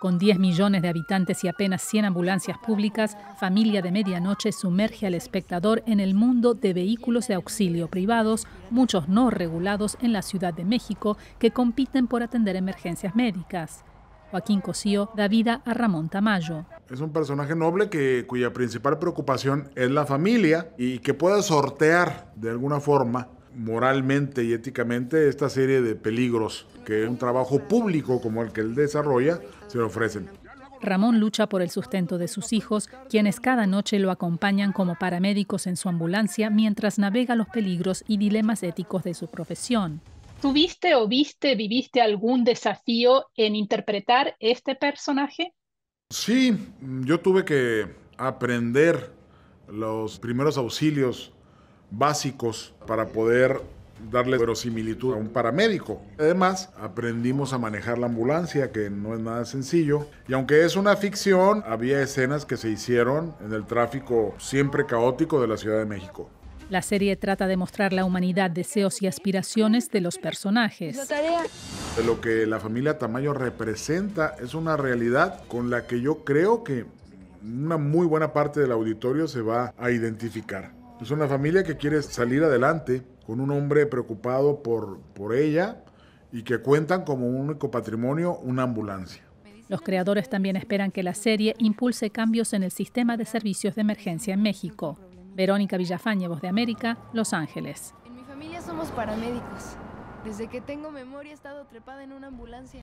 Con 10 millones de habitantes y apenas 100 ambulancias públicas, Familia de Medianoche sumerge al espectador en el mundo de vehículos de auxilio privados, muchos no regulados en la Ciudad de México, que compiten por atender emergencias médicas. Joaquín Cosío da vida a Ramón Tamayo. Es un personaje noble que, cuya principal preocupación es la familia y que pueda sortear de alguna forma moralmente y éticamente esta serie de peligros que un trabajo público como el que él desarrolla se le ofrecen. Ramón lucha por el sustento de sus hijos, quienes cada noche lo acompañan como paramédicos en su ambulancia mientras navega los peligros y dilemas éticos de su profesión. ¿Tuviste o viste, viviste algún desafío en interpretar este personaje? Sí, yo tuve que aprender los primeros auxilios básicos para poder darle verosimilitud a un paramédico. Además, aprendimos a manejar la ambulancia, que no es nada sencillo. Y aunque es una ficción, había escenas que se hicieron en el tráfico siempre caótico de la Ciudad de México. La serie trata de mostrar la humanidad, deseos y aspiraciones de los personajes. lo que la familia Tamayo representa es una realidad con la que yo creo que una muy buena parte del auditorio se va a identificar. Es una familia que quiere salir adelante con un hombre preocupado por, por ella y que cuentan como único patrimonio una ambulancia. Los creadores también esperan que la serie impulse cambios en el sistema de servicios de emergencia en México. Verónica Villafañe, Voz de América, Los Ángeles. En mi familia somos paramédicos. Desde que tengo memoria he estado trepada en una ambulancia.